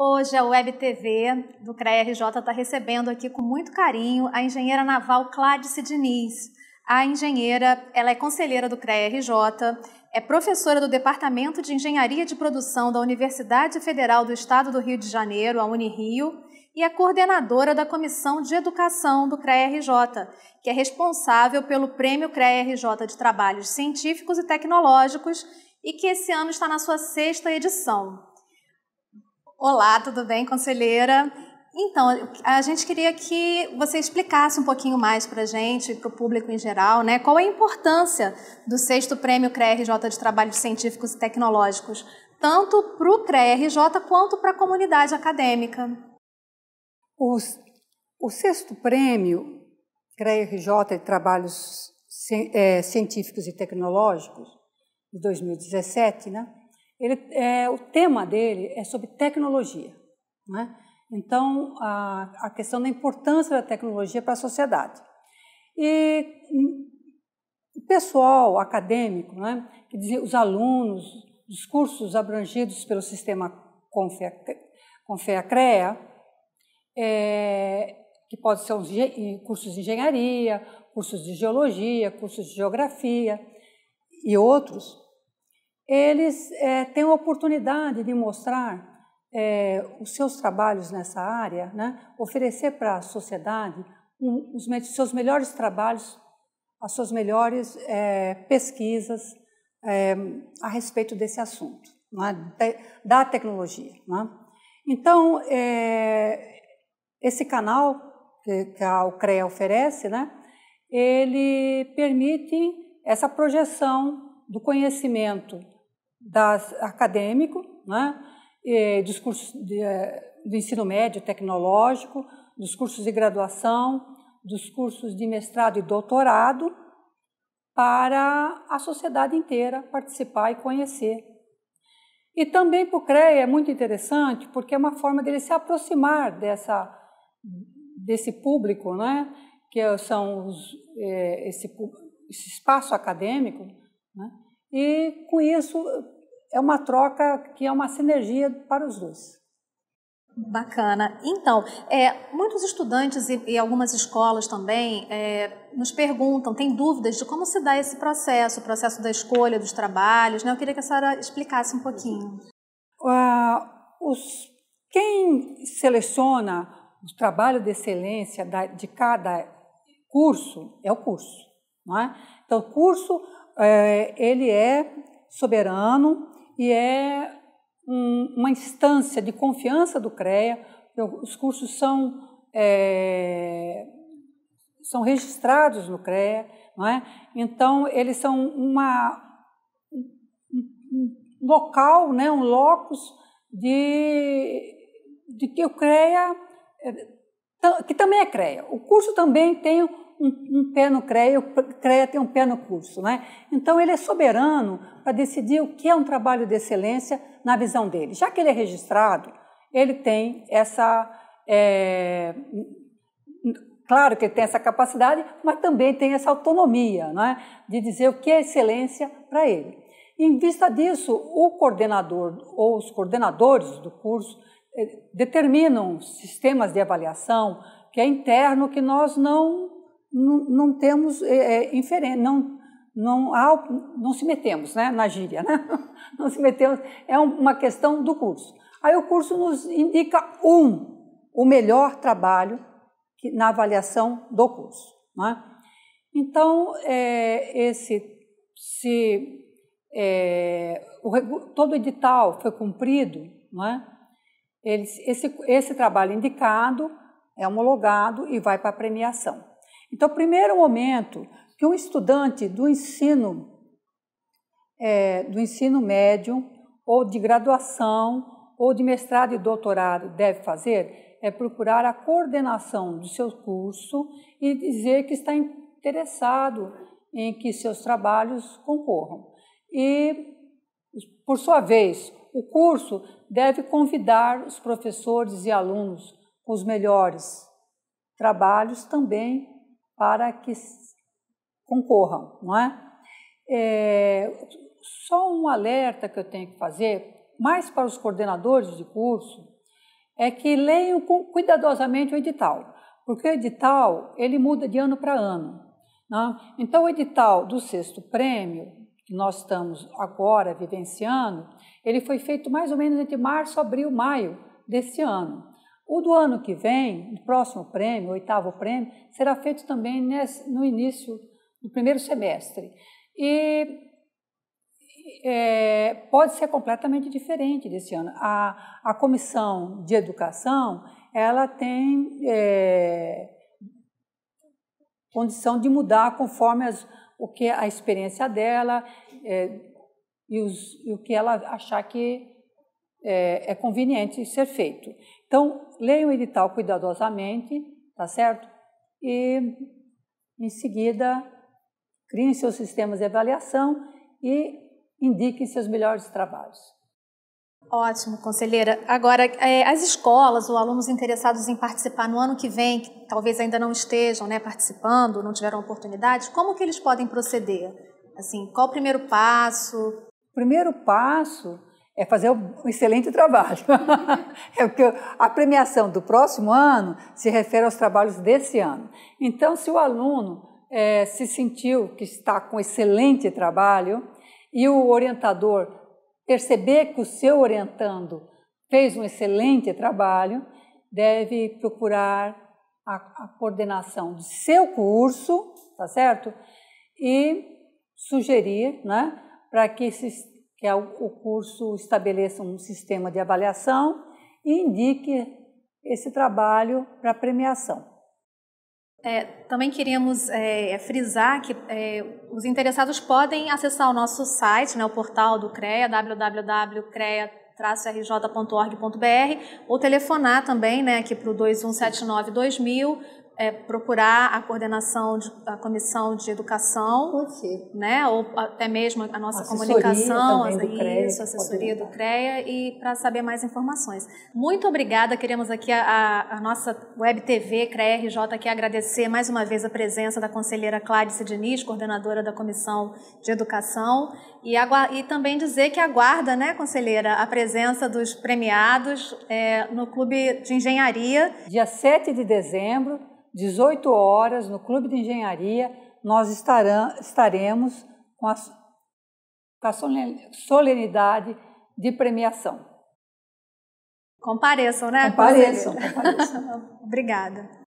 Hoje a Web TV do CREA RJ está recebendo aqui com muito carinho a engenheira naval Cláudia Diniz. A engenheira, ela é conselheira do CREA RJ, é professora do Departamento de Engenharia de Produção da Universidade Federal do Estado do Rio de Janeiro, a Unirio, e é coordenadora da Comissão de Educação do CREA RJ, que é responsável pelo Prêmio CREA RJ de Trabalhos Científicos e Tecnológicos e que esse ano está na sua sexta edição. Olá, tudo bem, conselheira? Então, a gente queria que você explicasse um pouquinho mais para a gente e para o público em geral, né? Qual é a importância do sexto prêmio CRJ de Trabalhos Científicos e Tecnológicos, tanto para o CRJ quanto para a comunidade acadêmica? O, o sexto prêmio CRJ de Trabalhos eh, Científicos e Tecnológicos, de 2017, né? Ele, é, o tema dele é sobre tecnologia. Né? Então, a, a questão da importância da tecnologia para a sociedade. E hum, o pessoal acadêmico, né, que dizia, os alunos os cursos abrangidos pelo sistema Confea, Confeacrea, é, que pode ser os, cursos de engenharia, cursos de geologia, cursos de geografia e outros, eles é, têm a oportunidade de mostrar é, os seus trabalhos nessa área, né? oferecer para a sociedade um, os seus melhores trabalhos, as suas melhores é, pesquisas é, a respeito desse assunto, é? da tecnologia. É? Então, esse canal que a UCREA oferece, né, ele permite essa projeção do conhecimento das, acadêmico, né? E de, eh, do ensino médio tecnológico, dos cursos de graduação, dos cursos de mestrado e doutorado, para a sociedade inteira participar e conhecer. E também para o CREA é muito interessante, porque é uma forma dele se aproximar dessa, desse público, né? que são os, é, esse, esse, espaço acadêmico, né? e com isso é uma troca que é uma sinergia para os dois. Bacana. Então, é, muitos estudantes e, e, algumas escolas também é, nos perguntam, têm dúvidas de como se dá esse processo, o processo da escolha dos trabalhos. Né? Eu queria que a senhora explicasse um pouquinho. Uh, os, quem seleciona o trabalho de excelência da, de cada curso é o curso. Não é? Então, o curso é, ele é soberano, e é um, uma instância de confiança do CREA. Os cursos são, é, são registrados no CREA, não é? então eles são uma, um local, né, um locus de, de que o CREA é, então, que também é CREA. O curso também tem um, um pé no CREA, o CREA tem um pé no curso. Né? Então, ele é soberano para decidir o que é um trabalho de excelência na visão dele. Já que ele é registrado, ele tem essa. É, claro que ele tem essa capacidade, mas também tem essa autonomia né? de dizer o que é excelência para ele. Em vista disso, o coordenador ou os coordenadores do curso eh, determinam sistemas de avaliação que é interno, que nós não, não, não temos é, inferen- não, não, há, não se metemos né, na gíria, né? não se metemos, é uma questão do curso. Aí o curso nos indica um, o melhor trabalho que, na avaliação do curso. Né? Então, é, esse, se é, o, todo edital foi cumprido, não é? Eles, esse, esse trabalho indicado é homologado e vai para a premiação. Então, primeiro momento que um estudante do ensino é, do ensino médio ou de graduação ou de mestrado e doutorado deve fazer é procurar a coordenação do seu curso e dizer que está interessado em que seus trabalhos concorram. E, por sua vez, o curso deve convidar os professores e alunos com os melhores trabalhos também para que concorram, não é? é? Só um alerta que eu tenho que fazer, mais para os coordenadores de curso, é que leiam cuidadosamente o edital, porque o edital ele muda de ano para ano. Não? Né? Então, o edital do sexto prêmio, que nós estamos agora vivenciando, ele foi feito mais ou menos entre março, abril, maio desse ano. O do ano que vem, o próximo prêmio, o oitavo prêmio, será feito também no início do primeiro semestre. E é, pode ser completamente diferente desse ano. A, a comissão de educação ela tem é, condição de mudar conforme as, o que a experiência dela, é, e, os, e o que ela achar que é, é conveniente ser feito. Então, leiam o edital cuidadosamente, tá certo? E em seguida, criem seus sistemas de avaliação e indiquem seus melhores trabalhos. Ótimo, conselheira. Agora, é, as escolas ou alunos interessados em participar no ano que vem, que talvez ainda não estejam né, participando, não tiveram oportunidade, como que eles podem proceder? Assim, qual o primeiro passo? primeiro passo é fazer um excelente trabalho. é porque a premiação do próximo ano se refere aos trabalhos desse ano. Então, se o aluno é, se sentiu que está com excelente trabalho e o orientador perceber que o seu orientando fez um excelente trabalho, deve procurar a, a coordenação de seu curso, tá certo? E sugerir, né? para que, se, que o curso estabeleça um sistema de avaliação e indique esse trabalho para premiação. É, também queríamos é, frisar que é, os interessados podem acessar o nosso site, né, o portal do CREA, www.crea-rj.org.br, ou telefonar também né, aqui para o 2179 2000, é, procurar a coordenação da comissão de educação, Pode ser. né, ou até mesmo a nossa assessoria comunicação, a, CREA, isso, assessoria do CREA e para saber mais informações. Muito obrigada, queremos aqui a, a, a nossa web TV CREA RJ aqui agradecer mais uma vez a presença da conselheira Clarice Diniz, coordenadora da comissão de educação e, e também dizer que aguarda, né, conselheira, a presença dos premiados é, no Clube de Engenharia. Dia 7 de dezembro, 18 horas, no Clube de Engenharia, nós estarão, estaremos com a, com a solenidade de premiação. Compareçam, né? Compareçam, compareçam. Obrigada.